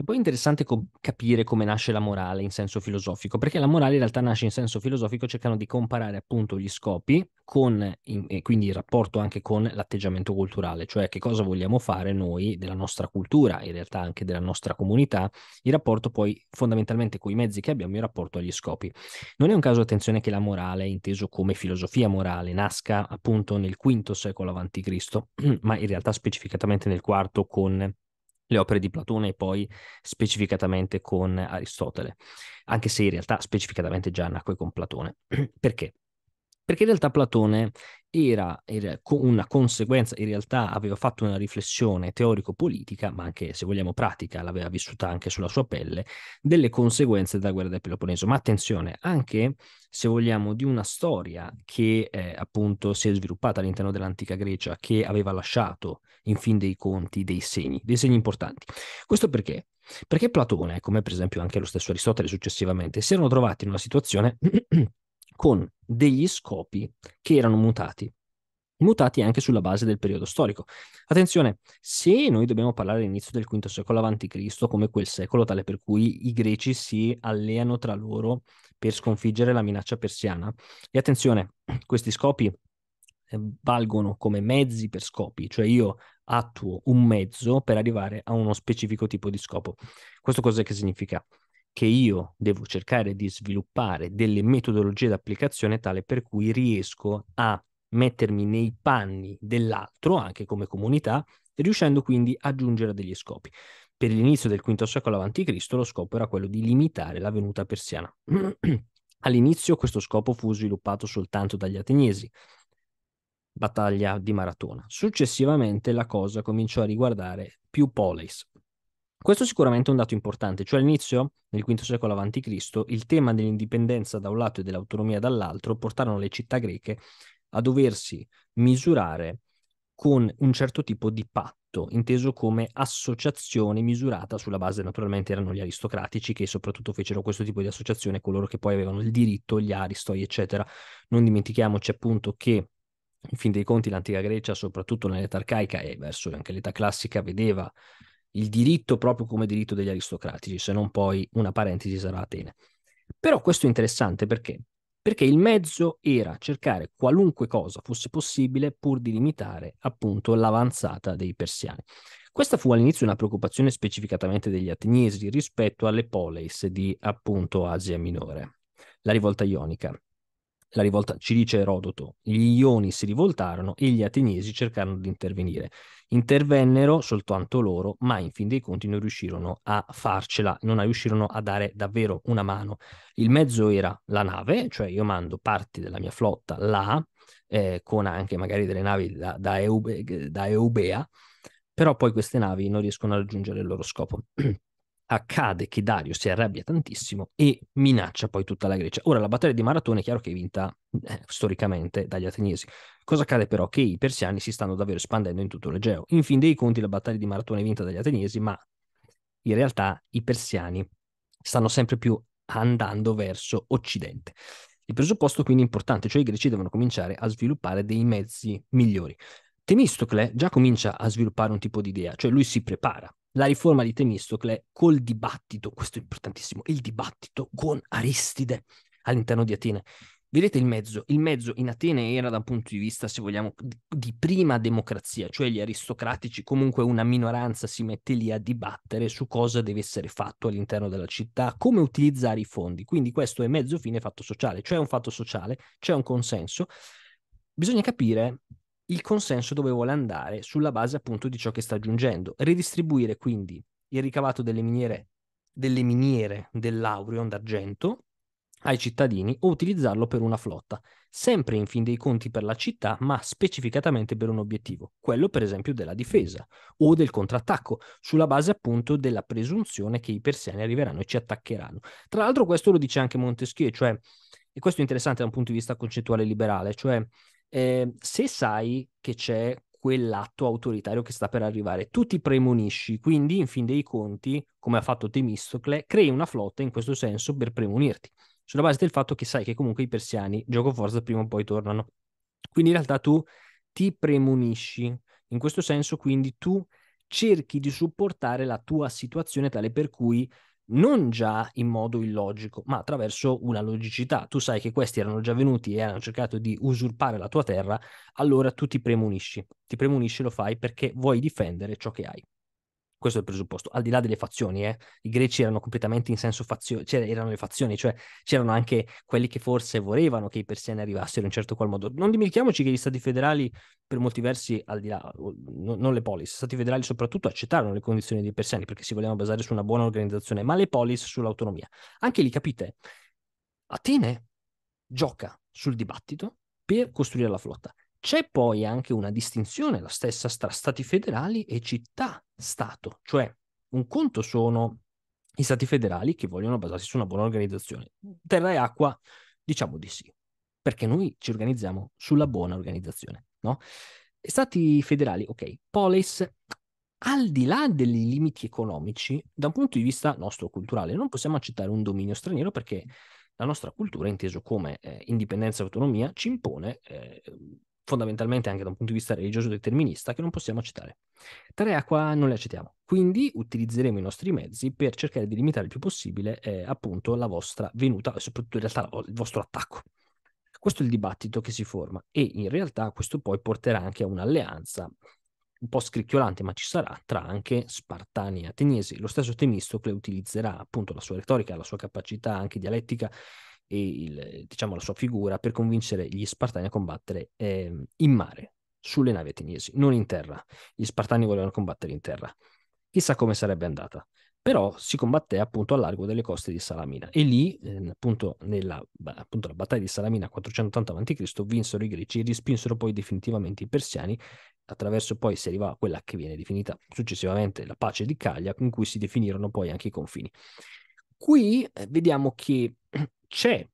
E poi è interessante co- capire come nasce la morale in senso filosofico, perché la morale in realtà nasce in senso filosofico cercando di comparare appunto gli scopi con, in, e quindi il rapporto anche con l'atteggiamento culturale, cioè che cosa vogliamo fare noi della nostra cultura, in realtà anche della nostra comunità, il rapporto poi fondamentalmente con i mezzi che abbiamo, il rapporto agli scopi. Non è un caso, attenzione, che la morale, inteso come filosofia morale, nasca appunto nel V secolo a.C., ma in realtà specificatamente nel IV con le opere di Platone e poi specificatamente con Aristotele, anche se in realtà specificatamente già nacque con Platone. Perché? Perché in realtà Platone era, era una conseguenza, in realtà aveva fatto una riflessione teorico-politica, ma anche se vogliamo pratica, l'aveva vissuta anche sulla sua pelle, delle conseguenze della guerra del Peloponneso. Ma attenzione, anche se vogliamo di una storia che eh, appunto si è sviluppata all'interno dell'antica Grecia, che aveva lasciato in fin dei conti dei segni, dei segni importanti. Questo perché? Perché Platone, come per esempio anche lo stesso Aristotele successivamente, si erano trovati in una situazione con degli scopi che erano mutati, mutati anche sulla base del periodo storico. Attenzione, se noi dobbiamo parlare all'inizio del V secolo a.C., come quel secolo tale per cui i greci si alleano tra loro per sconfiggere la minaccia persiana, e attenzione, questi scopi eh, valgono come mezzi per scopi, cioè io attuo un mezzo per arrivare a uno specifico tipo di scopo. Questo cos'è che significa? che io devo cercare di sviluppare delle metodologie d'applicazione tale per cui riesco a mettermi nei panni dell'altro, anche come comunità, riuscendo quindi a giungere a degli scopi. Per l'inizio del V secolo a.C. lo scopo era quello di limitare la venuta persiana. All'inizio questo scopo fu sviluppato soltanto dagli ateniesi, battaglia di Maratona. Successivamente la cosa cominciò a riguardare più polis, questo è sicuramente un dato importante, cioè all'inizio, nel V secolo a.C., il tema dell'indipendenza da un lato e dell'autonomia dall'altro portarono le città greche a doversi misurare con un certo tipo di patto, inteso come associazione misurata sulla base, naturalmente erano gli aristocratici che soprattutto fecero questo tipo di associazione, coloro che poi avevano il diritto, gli aristoi, eccetera. Non dimentichiamoci appunto che in fin dei conti l'antica Grecia, soprattutto nell'età arcaica e verso anche l'età classica, vedeva il diritto proprio come diritto degli aristocratici, se non poi una parentesi sarà Atene. Però questo è interessante perché? Perché il mezzo era cercare qualunque cosa fosse possibile pur di limitare appunto l'avanzata dei persiani. Questa fu all'inizio una preoccupazione specificatamente degli ateniesi rispetto alle poleis di appunto Asia Minore, la rivolta ionica la rivolta, ci dice Erodoto, gli Ioni si rivoltarono e gli Ateniesi cercarono di intervenire. Intervennero soltanto loro, ma in fin dei conti non riuscirono a farcela, non riuscirono a dare davvero una mano. Il mezzo era la nave, cioè io mando parti della mia flotta là, eh, con anche magari delle navi da, da, Eube, da Eubea, però poi queste navi non riescono a raggiungere il loro scopo. accade che Dario si arrabbia tantissimo e minaccia poi tutta la Grecia. Ora la battaglia di Maratone è chiaro che è vinta eh, storicamente dagli ateniesi. Cosa accade però? Che i persiani si stanno davvero espandendo in tutto l'Egeo. In fin dei conti la battaglia di Maratone è vinta dagli ateniesi, ma in realtà i persiani stanno sempre più andando verso occidente. Il presupposto quindi è importante, cioè i greci devono cominciare a sviluppare dei mezzi migliori. Temistocle già comincia a sviluppare un tipo di idea, cioè lui si prepara la riforma di Temistocle col dibattito, questo è importantissimo, il dibattito con Aristide all'interno di Atene. Vedete il mezzo? Il mezzo in Atene era da un punto di vista, se vogliamo, di prima democrazia, cioè gli aristocratici, comunque una minoranza si mette lì a dibattere su cosa deve essere fatto all'interno della città, come utilizzare i fondi. Quindi questo è mezzo fine fatto sociale, c'è un fatto sociale, c'è un consenso. Bisogna capire il consenso dove vuole andare sulla base appunto di ciò che sta aggiungendo. Redistribuire quindi il ricavato delle miniere, delle miniere dell'aureon d'argento ai cittadini o utilizzarlo per una flotta, sempre in fin dei conti per la città, ma specificatamente per un obiettivo, quello per esempio della difesa o del contrattacco, sulla base appunto della presunzione che i persiani arriveranno e ci attaccheranno. Tra l'altro questo lo dice anche Montesquieu, cioè, e questo è interessante da un punto di vista concettuale liberale, cioè eh, se sai che c'è quell'atto autoritario che sta per arrivare, tu ti premonisci, quindi in fin dei conti, come ha fatto Temistocle, crei una flotta in questo senso per premonirti, sulla base del fatto che sai che comunque i persiani, gioco forza, prima o poi tornano. Quindi in realtà tu ti premonisci, in questo senso quindi tu cerchi di supportare la tua situazione tale per cui non già in modo illogico, ma attraverso una logicità. Tu sai che questi erano già venuti e hanno cercato di usurpare la tua terra, allora tu ti premunisci. Ti premunisci e lo fai perché vuoi difendere ciò che hai. Questo è il presupposto. Al di là delle fazioni, eh, i greci erano completamente in senso fazio, c'erano cioè, le fazioni, cioè c'erano anche quelli che forse volevano che i persiani arrivassero in certo qual modo. Non dimentichiamoci che gli stati federali, per molti versi, al di là, non le polis, gli stati federali soprattutto accettarono le condizioni dei persiani perché si volevano basare su una buona organizzazione, ma le polis sull'autonomia. Anche lì, capite, Atene gioca sul dibattito per costruire la flotta. C'è poi anche una distinzione, la stessa, tra stati federali e città Stato, cioè un conto sono i Stati federali che vogliono basarsi su una buona organizzazione. Terra e acqua, diciamo di sì, perché noi ci organizziamo sulla buona organizzazione, no? Stati federali, ok, polis, al di là dei limiti economici, da un punto di vista nostro culturale, non possiamo accettare un dominio straniero perché la nostra cultura, inteso come eh, indipendenza e autonomia, ci impone eh, fondamentalmente anche da un punto di vista religioso determinista, che non possiamo accettare. Tale acqua non le accettiamo, quindi utilizzeremo i nostri mezzi per cercare di limitare il più possibile eh, appunto la vostra venuta e soprattutto in realtà il vostro attacco. Questo è il dibattito che si forma e in realtà questo poi porterà anche a un'alleanza un po' scricchiolante, ma ci sarà, tra anche spartani e ateniesi. Lo stesso Temistocle utilizzerà appunto la sua retorica, la sua capacità anche dialettica e il, diciamo, la sua figura per convincere gli Spartani a combattere eh, in mare, sulle navi ateniesi, non in terra. Gli Spartani volevano combattere in terra. Chissà come sarebbe andata. Però si combatté appunto a largo delle coste di Salamina e lì, eh, appunto, nella appunto, battaglia di Salamina 480 a.C., vinsero i greci e rispinsero poi definitivamente i persiani attraverso poi si arriva a quella che viene definita successivamente la pace di Caglia, in cui si definirono poi anche i confini. Qui eh, vediamo che c'è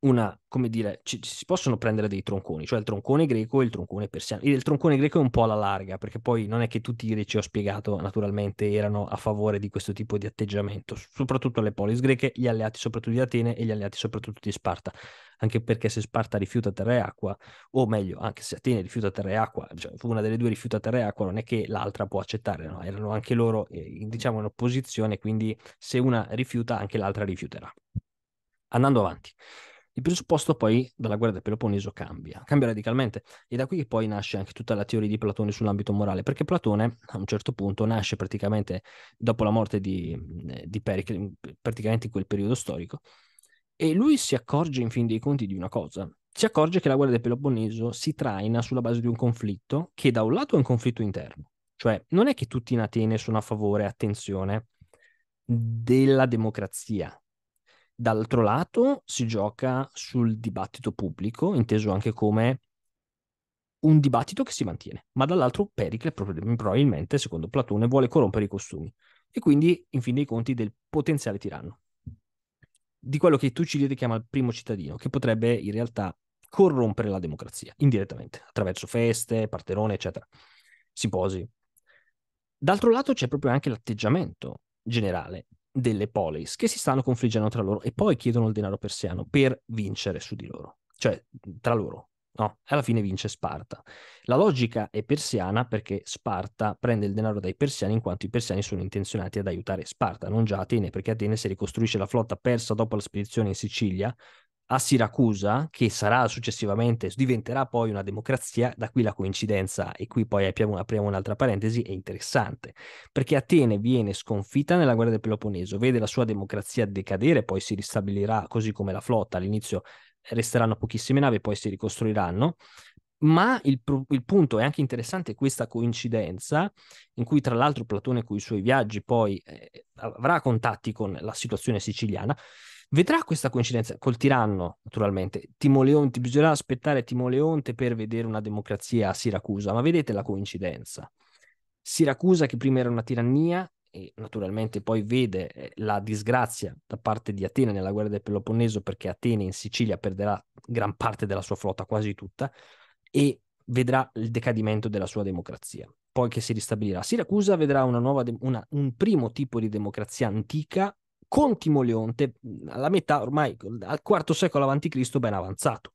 una, come dire, ci, si possono prendere dei tronconi, cioè il troncone greco e il troncone persiano. Il troncone greco è un po' alla larga, perché poi non è che tutti i greci, ho spiegato, naturalmente erano a favore di questo tipo di atteggiamento, soprattutto le polis greche, gli alleati soprattutto di Atene e gli alleati soprattutto di Sparta, anche perché se Sparta rifiuta terra e acqua, o meglio, anche se Atene rifiuta terra e acqua, cioè una delle due rifiuta terra e acqua, non è che l'altra può accettare, no? erano anche loro, eh, diciamo, in opposizione, quindi se una rifiuta, anche l'altra rifiuterà andando avanti. Il presupposto poi della guerra del Peloponneso cambia, cambia radicalmente e da qui poi nasce anche tutta la teoria di Platone sull'ambito morale, perché Platone a un certo punto nasce praticamente dopo la morte di, eh, di Pericle, praticamente in quel periodo storico, e lui si accorge in fin dei conti di una cosa, si accorge che la guerra del Peloponneso si traina sulla base di un conflitto che da un lato è un conflitto interno, cioè non è che tutti in Atene sono a favore, attenzione, della democrazia, D'altro lato si gioca sul dibattito pubblico, inteso anche come un dibattito che si mantiene, ma dall'altro Pericle probabilmente, secondo Platone, vuole corrompere i costumi e quindi, in fin dei conti, del potenziale tiranno, di quello che Tucidide chiama il primo cittadino, che potrebbe in realtà corrompere la democrazia, indirettamente, attraverso feste, parterone, eccetera, simposi. D'altro lato c'è proprio anche l'atteggiamento generale delle polis che si stanno confliggendo tra loro e poi chiedono il denaro persiano per vincere su di loro, cioè tra loro. No, alla fine vince Sparta. La logica è persiana perché Sparta prende il denaro dai persiani in quanto i persiani sono intenzionati ad aiutare Sparta, non già Atene, perché Atene si ricostruisce la flotta persa dopo la spedizione in Sicilia, a Siracusa, che sarà successivamente, diventerà poi una democrazia, da qui la coincidenza, e qui poi apriamo, apriamo un'altra parentesi, è interessante, perché Atene viene sconfitta nella guerra del Peloponneso, vede la sua democrazia decadere, poi si ristabilirà così come la flotta, all'inizio resteranno pochissime navi, poi si ricostruiranno, ma il, il, punto è anche interessante questa coincidenza in cui tra l'altro Platone con i suoi viaggi poi eh, avrà contatti con la situazione siciliana Vedrà questa coincidenza col tiranno, naturalmente. Timoleonte, bisognerà aspettare Timoleonte per vedere una democrazia a Siracusa, ma vedete la coincidenza. Siracusa, che prima era una tirannia, e naturalmente poi vede eh, la disgrazia da parte di Atene nella guerra del Peloponneso, perché Atene in Sicilia perderà gran parte della sua flotta, quasi tutta, e vedrà il decadimento della sua democrazia. Poi che si ristabilirà. Siracusa vedrà una nuova de- una, un primo tipo di democrazia antica con Timoleonte alla metà ormai al IV secolo a.C. ben avanzato.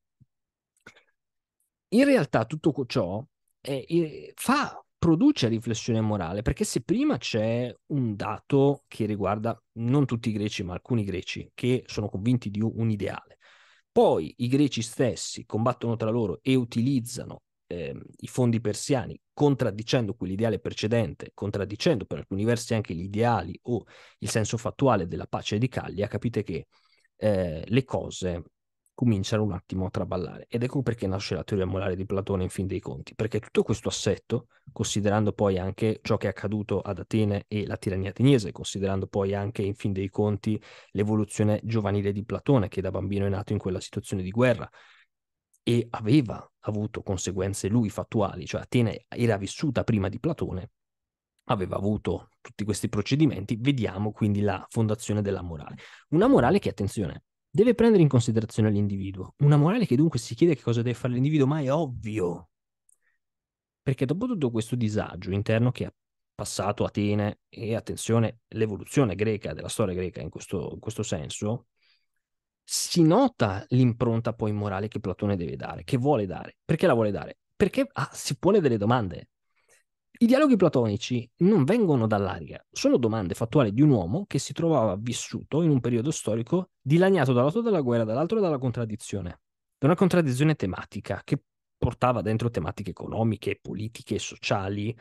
In realtà tutto ciò eh, fa, produce riflessione morale, perché se prima c'è un dato che riguarda non tutti i greci, ma alcuni greci che sono convinti di un ideale, poi i greci stessi combattono tra loro e utilizzano eh, i fondi persiani, contraddicendo quell'ideale precedente, contraddicendo per alcuni versi anche gli ideali o il senso fattuale della pace di Callia, capite che eh, le cose cominciano un attimo a traballare. Ed ecco perché nasce la teoria molare di Platone in fin dei conti, perché tutto questo assetto, considerando poi anche ciò che è accaduto ad Atene e la tirannia ateniese, considerando poi anche in fin dei conti l'evoluzione giovanile di Platone, che da bambino è nato in quella situazione di guerra, e aveva avuto conseguenze lui fattuali, cioè Atene era vissuta prima di Platone, aveva avuto tutti questi procedimenti, vediamo quindi la fondazione della morale. Una morale che, attenzione, deve prendere in considerazione l'individuo, una morale che dunque si chiede che cosa deve fare l'individuo, ma è ovvio, perché dopo tutto questo disagio interno che ha passato Atene e attenzione l'evoluzione greca della storia greca in questo, in questo senso, si nota l'impronta poi morale che Platone deve dare, che vuole dare. Perché la vuole dare? Perché ah, si pone delle domande. I dialoghi platonici non vengono dall'aria, sono domande fattuali di un uomo che si trovava vissuto in un periodo storico dilaniato da un lato dalla guerra, dall'altro dalla contraddizione. Da una contraddizione tematica che portava dentro tematiche economiche, politiche, sociali,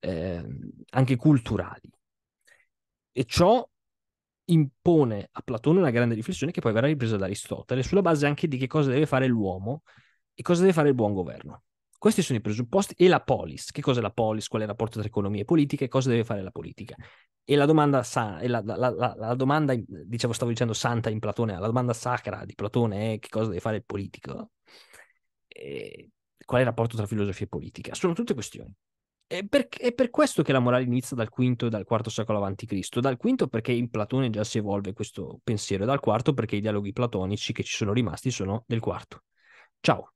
eh, anche culturali. E ciò impone a Platone una grande riflessione che poi verrà ripresa da Aristotele sulla base anche di che cosa deve fare l'uomo e cosa deve fare il buon governo. Questi sono i presupposti e la polis. Che cos'è la polis? Qual è il rapporto tra economia e politica e cosa deve fare la politica? E la domanda, sa, e la, la, la, la domanda dicevo, stavo dicendo santa in Platone, la domanda sacra di Platone è che cosa deve fare il politico? E qual è il rapporto tra filosofia e politica? Sono tutte questioni è per, è per, questo che la morale inizia dal V e dal IV secolo a.C., dal V perché in Platone già si evolve questo pensiero, e dal IV perché i dialoghi platonici che ci sono rimasti sono del IV. Ciao.